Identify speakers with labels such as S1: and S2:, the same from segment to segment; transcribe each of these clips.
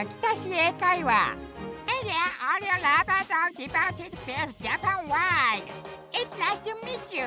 S1: 秋田市英会話 Hey there, all your lovers of devoted fair Japan wide. It's nice to meet you.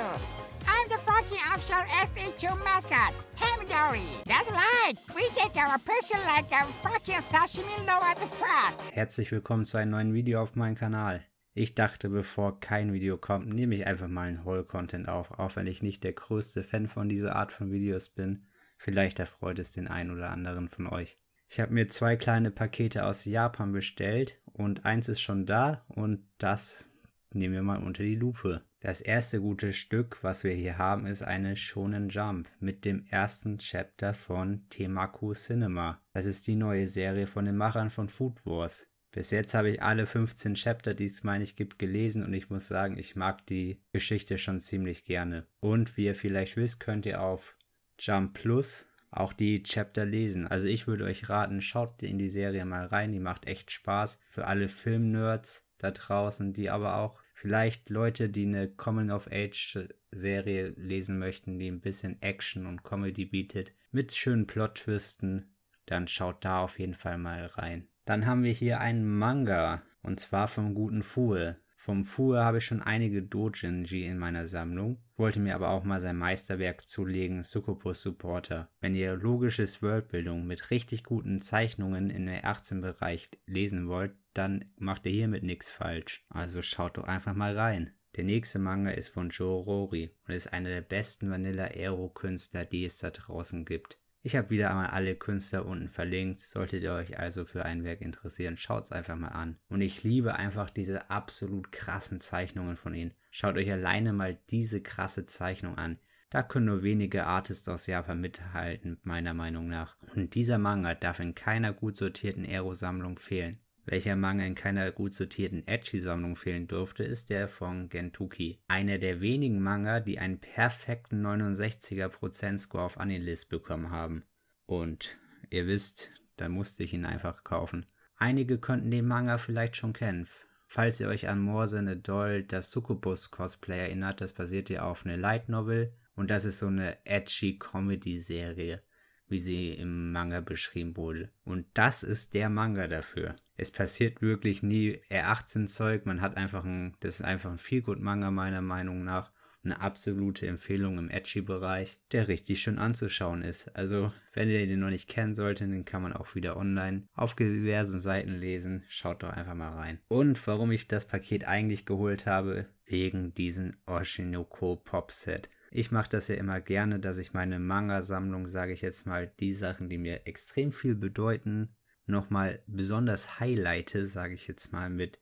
S1: I'm the fucking offshore SHU mascot, Hamdori. That's right. We take our person like a fucking sashimi low the front. Herzlich willkommen zu einem neuen Video auf meinem Kanal. Ich dachte, bevor kein Video kommt, nehme ich einfach mal ein Whole-Content auf, auch wenn ich nicht der größte Fan von dieser Art von Videos bin. Vielleicht erfreut es den einen oder anderen von euch. Ich habe mir zwei kleine Pakete aus Japan bestellt und eins ist schon da und das nehmen wir mal unter die Lupe. Das erste gute Stück, was wir hier haben, ist eine Shonen Jump mit dem ersten Chapter von Temaku Cinema. Das ist die neue Serie von den Machern von Food Wars. Bis jetzt habe ich alle 15 Chapter, die es meine ich gibt, gelesen und ich muss sagen, ich mag die Geschichte schon ziemlich gerne. Und wie ihr vielleicht wisst, könnt ihr auf Jump Plus auch die Chapter lesen. Also ich würde euch raten, schaut in die Serie mal rein, die macht echt Spaß für alle Filmnerds da draußen, die aber auch vielleicht Leute, die eine Coming of Age Serie lesen möchten, die ein bisschen Action und Comedy bietet, mit schönen Plot Twisten, dann schaut da auf jeden Fall mal rein. Dann haben wir hier einen Manga und zwar vom guten Fuhl. Vom Fuhr habe ich schon einige Dojinji in meiner Sammlung, wollte mir aber auch mal sein Meisterwerk zulegen Succubus Supporter. Wenn ihr logisches Worldbildung mit richtig guten Zeichnungen in der 18-Bereich lesen wollt, dann macht ihr hiermit nichts falsch. Also schaut doch einfach mal rein. Der nächste Manga ist von Joe Rory und ist einer der besten Vanilla Aero Künstler, die es da draußen gibt. Ich habe wieder einmal alle Künstler unten verlinkt. Solltet ihr euch also für ein Werk interessieren, schaut es einfach mal an. Und ich liebe einfach diese absolut krassen Zeichnungen von ihnen. Schaut euch alleine mal diese krasse Zeichnung an. Da können nur wenige Artists aus Japan mithalten, meiner Meinung nach. Und dieser Manga darf in keiner gut sortierten Aero-Sammlung fehlen. Welcher Manga in keiner gut sortierten Edgy-Sammlung fehlen durfte, ist der von Gentuki. Einer der wenigen Manga, die einen perfekten 69er-Prozent-Score auf Anilist bekommen haben. Und ihr wisst, da musste ich ihn einfach kaufen. Einige könnten den Manga vielleicht schon kennen. Falls ihr euch an Morsene Doll, das Succubus-Cosplay erinnert, das basiert ja auf einer Light Novel und das ist so eine edgy Comedy-Serie wie sie im Manga beschrieben wurde. Und das ist der Manga dafür. Es passiert wirklich nie R18-Zeug. Man hat einfach ein, das ist einfach ein Feelgood-Manga meiner Meinung nach. Eine absolute Empfehlung im Edgy-Bereich, der richtig schön anzuschauen ist. Also, wenn ihr den noch nicht kennen solltet, den kann man auch wieder online auf diversen Seiten lesen. Schaut doch einfach mal rein. Und warum ich das Paket eigentlich geholt habe, wegen diesem Oshinoko pop set ich mache das ja immer gerne, dass ich meine Manga-Sammlung, sage ich jetzt mal, die Sachen, die mir extrem viel bedeuten, nochmal besonders highlighte, sage ich jetzt mal, mit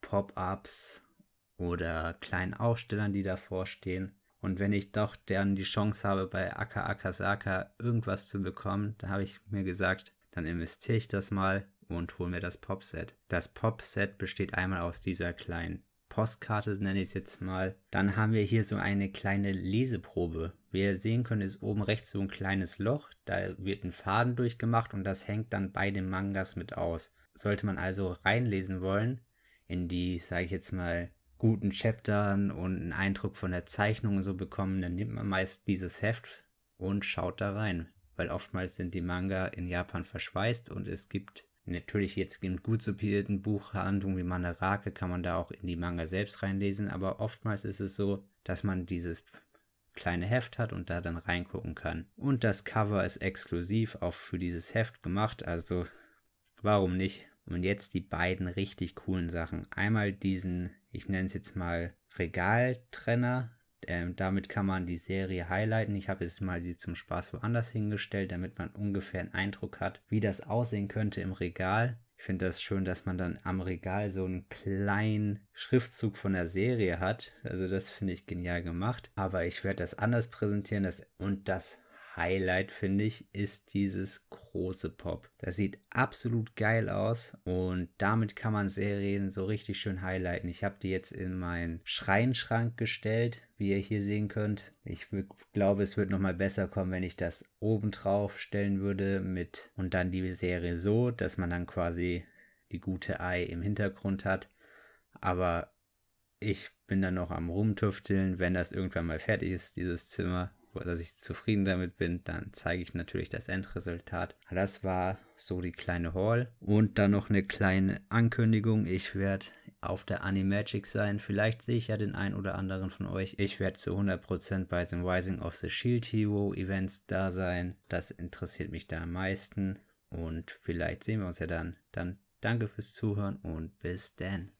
S1: Pop-ups oder kleinen Ausstellern, die davor stehen. Und wenn ich doch dann die Chance habe, bei Aka Akasaka irgendwas zu bekommen, dann habe ich mir gesagt, dann investiere ich das mal und hole mir das Pop-Set. Das Pop-Set besteht einmal aus dieser kleinen Postkarte nenne ich es jetzt mal. Dann haben wir hier so eine kleine Leseprobe. Wie ihr sehen könnt, ist oben rechts so ein kleines Loch. Da wird ein Faden durchgemacht und das hängt dann bei den Mangas mit aus. Sollte man also reinlesen wollen in die, sage ich jetzt mal, guten Chaptern und einen Eindruck von der Zeichnung so bekommen, dann nimmt man meist dieses Heft und schaut da rein. Weil oftmals sind die Manga in Japan verschweißt und es gibt Natürlich jetzt in gut sortierten Buchhandlungen wie Manerake kann man da auch in die Manga selbst reinlesen, aber oftmals ist es so, dass man dieses kleine Heft hat und da dann reingucken kann. Und das Cover ist exklusiv auch für dieses Heft gemacht, also warum nicht? Und jetzt die beiden richtig coolen Sachen. Einmal diesen, ich nenne es jetzt mal Regaltrenner, ähm, damit kann man die Serie highlighten. Ich habe jetzt mal sie zum Spaß woanders hingestellt, damit man ungefähr einen Eindruck hat, wie das aussehen könnte im Regal. Ich finde das schön, dass man dann am Regal so einen kleinen Schriftzug von der Serie hat. Also das finde ich genial gemacht. Aber ich werde das anders präsentieren das, und das Highlight, finde ich, ist dieses große Pop. Das sieht absolut geil aus und damit kann man Serien so richtig schön highlighten. Ich habe die jetzt in meinen Schreinschrank gestellt, wie ihr hier sehen könnt. Ich glaube, es wird nochmal besser kommen, wenn ich das oben drauf stellen würde mit und dann die Serie so, dass man dann quasi die gute Ei im Hintergrund hat. Aber ich bin dann noch am Rumtüfteln, wenn das irgendwann mal fertig ist, dieses Zimmer, dass ich zufrieden damit bin, dann zeige ich natürlich das Endresultat. Das war so die kleine Haul. Und dann noch eine kleine Ankündigung. Ich werde auf der Animagic sein. Vielleicht sehe ich ja den einen oder anderen von euch. Ich werde zu 100% bei den Rising of the Shield Hero Events da sein. Das interessiert mich da am meisten. Und vielleicht sehen wir uns ja dann. Dann danke fürs Zuhören und bis dann.